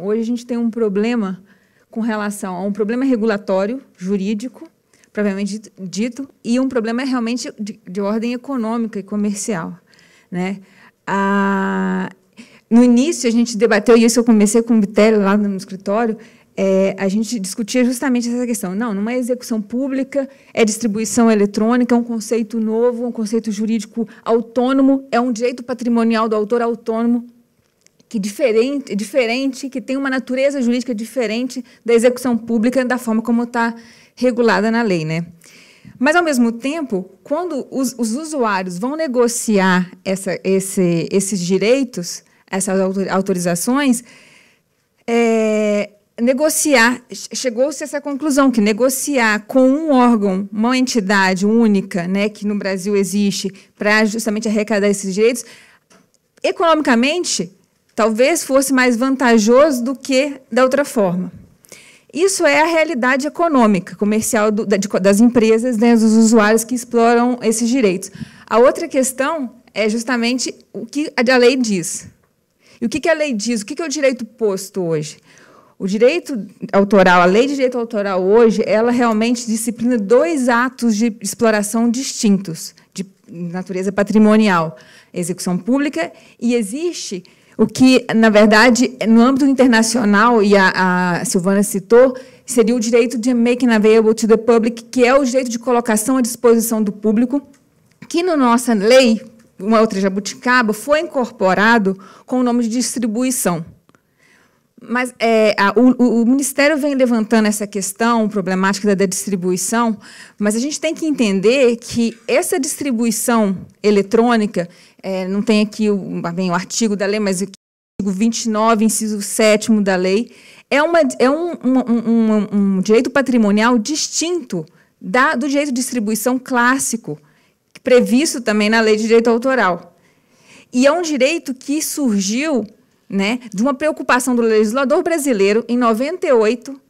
Hoje a gente tem um problema com relação a um problema regulatório, jurídico, propriamente dito, e um problema realmente de, de ordem econômica e comercial. Né? A, no início, a gente debateu, e isso eu comecei com o Bitério lá no escritório, é, a gente discutia justamente essa questão. Não, não é execução pública, é distribuição eletrônica, é um conceito novo, um conceito jurídico autônomo, é um direito patrimonial do autor autônomo que diferente, diferente, que tem uma natureza jurídica diferente da execução pública da forma como está regulada na lei, né? Mas, ao mesmo tempo, quando os, os usuários vão negociar essa, esse, esses direitos, essas autorizações, é, negociar, chegou-se a essa conclusão, que negociar com um órgão, uma entidade única, né, que no Brasil existe, para justamente arrecadar esses direitos, economicamente Talvez fosse mais vantajoso do que da outra forma. Isso é a realidade econômica, comercial do, da, de, das empresas, né, dos usuários que exploram esses direitos. A outra questão é justamente o que a lei diz. E o que, que a lei diz? O que, que é o direito posto hoje? O direito autoral, a lei de direito autoral hoje, ela realmente disciplina dois atos de exploração distintos, de natureza patrimonial, execução pública, e existe o que, na verdade, no âmbito internacional, e a, a Silvana citou, seria o direito de making available to the public, que é o direito de colocação à disposição do público, que na no nossa lei, uma outra jabuticaba, foi incorporado com o nome de distribuição. Mas é, a, o, o, Ministério vem levantando essa questão problemática da, da, distribuição, mas a gente tem que entender que essa distribuição eletrônica, é, não tem aqui o, bem, o artigo da lei, mas o artigo 29, inciso 7 da lei, é, uma, é um, um, um, um direito patrimonial distinto da, do direito de distribuição clássico, previsto também na lei de direito autoral. E é um direito que surgiu né, de uma preocupação do legislador brasileiro em 98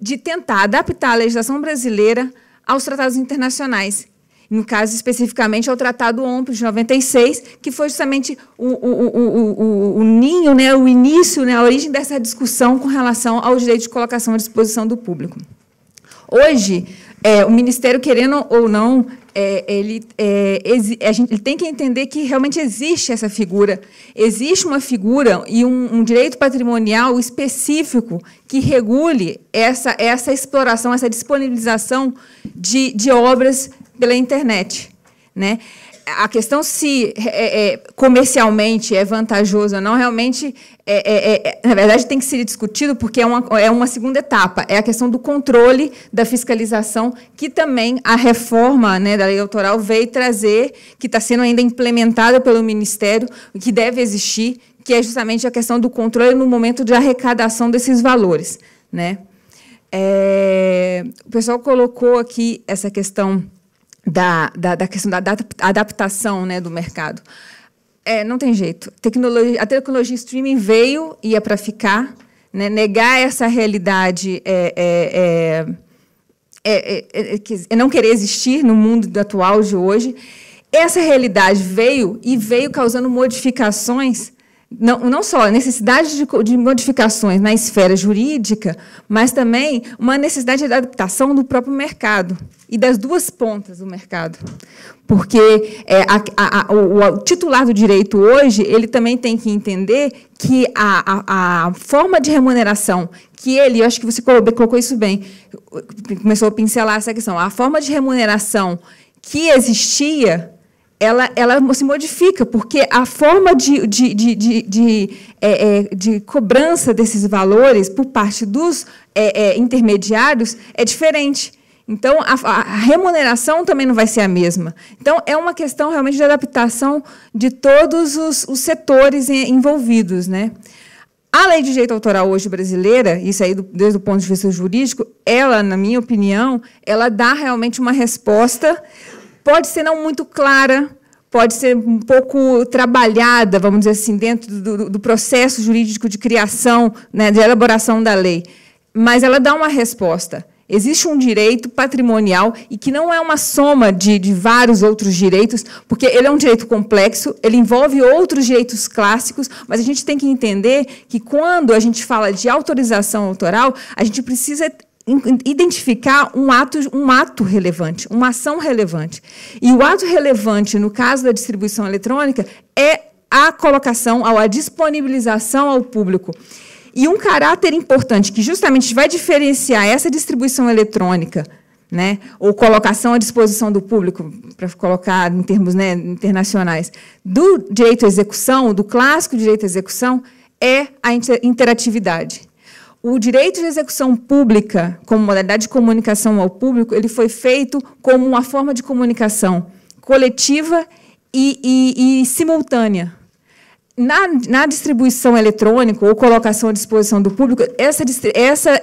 de tentar adaptar a legislação brasileira aos tratados internacionais. No caso, especificamente, ao Tratado OMP de 96, que foi justamente o, o, o, o, ninho, né, o início, né, a origem dessa discussão com relação ao direito de colocação à disposição do público. Hoje, é, o Ministério, querendo ou não, é, ele, é, a gente, ele tem que entender que realmente existe essa figura, existe uma figura e um, um direito patrimonial específico que regule essa, essa exploração, essa disponibilização de, de obras pela internet. Né? a questão se é, é, comercialmente é vantajoso ou não, realmente, é, é, é, é, na verdade, tem que ser discutido, porque é uma, é uma segunda etapa. É a questão do controle da fiscalização, que também a reforma né, da lei eleitoral veio trazer, que está sendo ainda implementada pelo Ministério, que deve existir, que é justamente a questão do controle no momento de arrecadação desses valores. Né? o pessoal colocou aqui essa questão da, da, da questão da adaptação né, do mercado. É, não tem jeito. Tecnologia, a tecnologia streaming veio e é para ficar. Né? Negar essa realidade é, é, é, não querer existir no mundo atual de hoje. Essa realidade veio e veio causando modificações não, não só a necessidade de, de, modificações na esfera jurídica, mas também uma necessidade de adaptação do próprio mercado e das duas pontas do mercado. Porque é, a, a, o, o, titular do direito hoje ele também tem que entender que a, a forma de remuneração que ele, eu acho que você colocou, colocou isso bem, começou a pincelar essa questão, a forma de remuneração que existia ela, ela se modifica, porque a forma de, de, de, de, de, é, é, de cobrança desses valores por parte dos é, é, intermediários é diferente. Então, a, a, remuneração também não vai ser a mesma. Então, é uma questão realmente de adaptação de todos os, os setores envolvidos. Né? A lei de direito autoral hoje brasileira, isso aí do, desde o ponto de vista jurídico, ela, na minha opinião, ela dá realmente uma resposta pode ser não muito clara, pode ser um pouco trabalhada, vamos dizer assim, dentro do, do processo jurídico de criação, né, de elaboração da lei, mas ela dá uma resposta. Existe um direito patrimonial e que não é uma soma de, de, vários outros direitos, porque ele é um direito complexo, ele envolve outros direitos clássicos, mas a gente tem que entender que quando a gente fala de autorização autoral, a gente precisa identificar um ato, um ato relevante, uma ação relevante. E o ato relevante, no caso da distribuição eletrônica, é a colocação, a disponibilização ao público. E um caráter importante que justamente vai diferenciar essa distribuição eletrônica né? ou colocação à disposição do público, para colocar em termos né, internacionais, do direito à execução, do clássico direito à execução, é a interatividade o direito de execução pública, como modalidade de comunicação ao público, ele foi feito como uma forma de comunicação coletiva e, e, e simultânea. Na, na, distribuição eletrônica ou colocação à disposição do público, essa, essa é,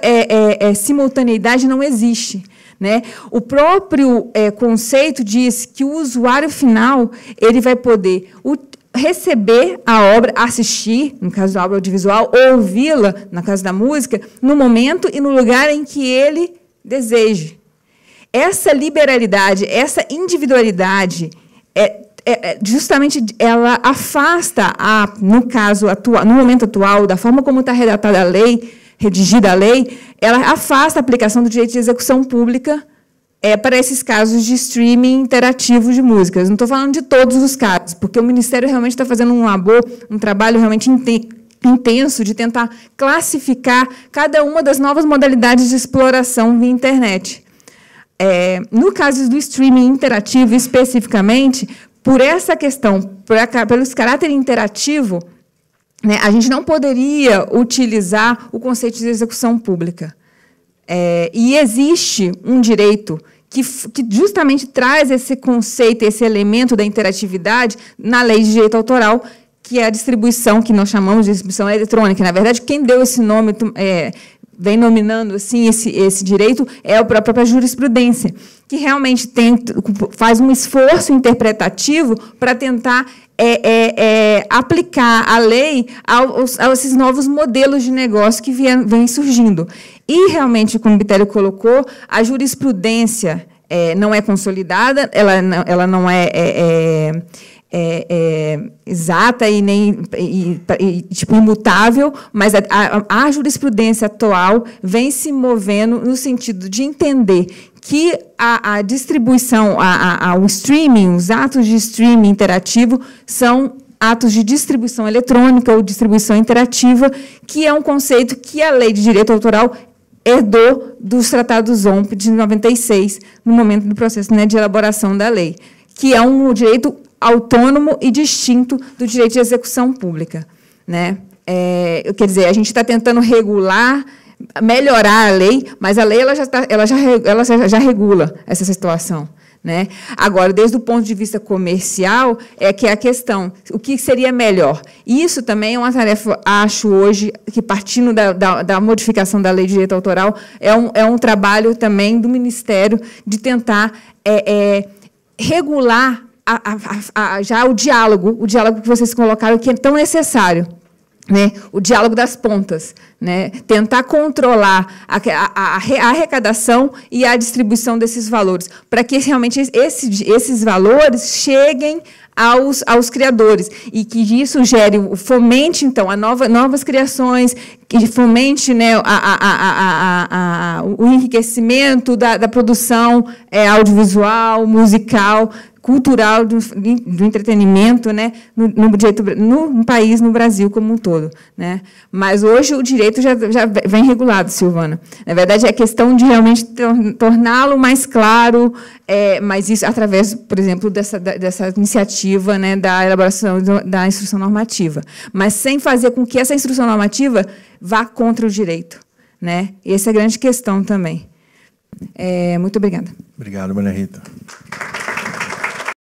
é, é, simultaneidade não existe. Né? O próprio é, conceito diz que o usuário final ele vai poder receber a obra, assistir, no caso da obra audiovisual, ouvi-la, no caso da música, no momento e no lugar em que ele deseje. Essa liberalidade, essa individualidade, é, é, é justamente ela afasta, a, no caso atual, no momento atual, da forma como está redatada a lei, redigida a lei, ela afasta a aplicação do direito de execução pública é para esses casos de streaming interativo de músicas. Não estou falando de todos os casos, porque o Ministério realmente está fazendo um labor, um trabalho realmente intenso de tentar classificar cada uma das novas modalidades de exploração via internet. É, no caso do streaming interativo, especificamente, por essa questão, por, caráter interativo, né, a gente não poderia utilizar o conceito de execução pública. É, e existe um direito que, que, justamente traz esse conceito, esse elemento da interatividade na lei de direito autoral, que é a distribuição, que nós chamamos de distribuição eletrônica. Na verdade, quem deu esse nome, é, vem nominando assim esse, esse direito, é a própria jurisprudência, que realmente tem, faz um esforço interpretativo para tentar é, é, é, aplicar a lei aos, a esses novos modelos de negócio que vêm surgindo. E, realmente, como o Bitério colocou, a jurisprudência é, não é consolidada, ela não, ela não é, é, é, é, é exata e nem e, e, tipo imutável, mas a, a, a jurisprudência atual vem se movendo no sentido de entender que a, a distribuição, a, a, o streaming, os atos de streaming interativo são atos de distribuição eletrônica ou distribuição interativa, que é um conceito que a lei de direito autoral herdou dos tratados OMP de 96, no momento do processo né, de elaboração da lei, que é um direito autônomo e distinto do direito de execução pública. Né? É, quer dizer, a gente está tentando regular melhorar a lei, mas a lei ela já, tá, ela já, ela já regula essa situação. Né? Agora, desde o ponto de vista comercial, é que é a questão: o que seria melhor? Isso também é uma tarefa, acho hoje, que partindo da, da, da modificação da lei de direito autoral, é um, é um trabalho também do Ministério de tentar é, é, regular a, a, a, já o diálogo, o diálogo que vocês colocaram, que é tão necessário né, o diálogo das pontas, né, tentar controlar a, a, a, arrecadação e a distribuição desses valores, para que realmente esse, esses valores cheguem aos, aos criadores e que isso gere, fomente então a nova, novas criações, que fomente né, a, o enriquecimento da, da produção é, audiovisual, musical, cultural do, do entretenimento né, no, no, direito, no, no, país, no Brasil como um todo. Né? Mas hoje o direito já, já vem regulado, Silvana. Na verdade, é questão de realmente torná-lo mais claro, é, mas isso através, por exemplo, dessa, dessa iniciativa né, da elaboração da instrução normativa. Mas sem fazer com que essa instrução normativa vá contra o direito. Né? E essa é a grande questão também. É, muito obrigada. Obrigado, Maria Rita.